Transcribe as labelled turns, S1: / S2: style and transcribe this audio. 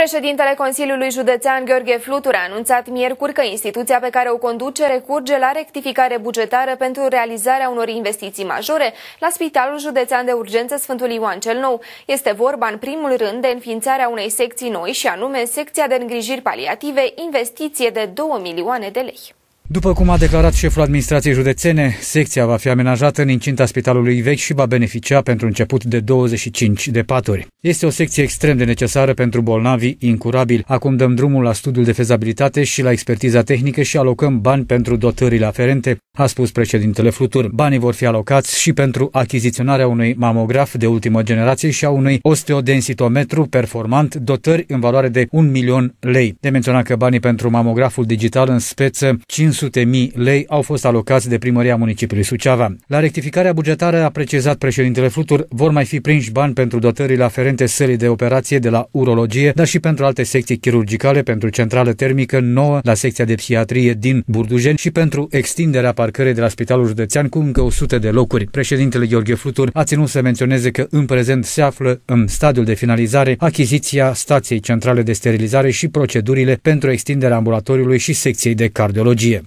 S1: Președintele Consiliului Județean Gheorghe Flutur a anunțat miercuri că instituția pe care o conduce recurge la rectificare bugetară pentru realizarea unor investiții majore la Spitalul Județean de Urgență Sfântul Ioan cel Nou. Este vorba în primul rând de înființarea unei secții noi și anume secția de îngrijiri paliative, investiție de 2 milioane de lei.
S2: După cum a declarat șeful administrației județene, secția va fi amenajată în incinta spitalului vechi și va beneficia pentru început de 25 de paturi. Este o secție extrem de necesară pentru bolnavi incurabili. Acum dăm drumul la studiul de fezabilitate și la expertiza tehnică și alocăm bani pentru dotările aferente a spus președintele Flutur. Banii vor fi alocați și pentru achiziționarea unui mamograf de ultimă generație și a unui osteodensitometru performant, dotări în valoare de 1 milion lei. De menționat că banii pentru mamograful digital în speță 500.000 lei au fost alocați de primăria municipiului Suceava. La rectificarea bugetară a precizat președintele Flutur, vor mai fi prinși bani pentru dotările aferente sălii de operație de la urologie, dar și pentru alte secții chirurgicale, pentru centrală termică nouă la secția de psihiatrie din Burdujeni și pentru extinderea debarcării de la Spitalul Județean cu încă 100 de locuri. Președintele Gheorghe Flutur a ținut să menționeze că în prezent se află în stadiul de finalizare achiziția stației centrale de sterilizare și procedurile pentru extinderea ambulatoriului și secției de cardiologie.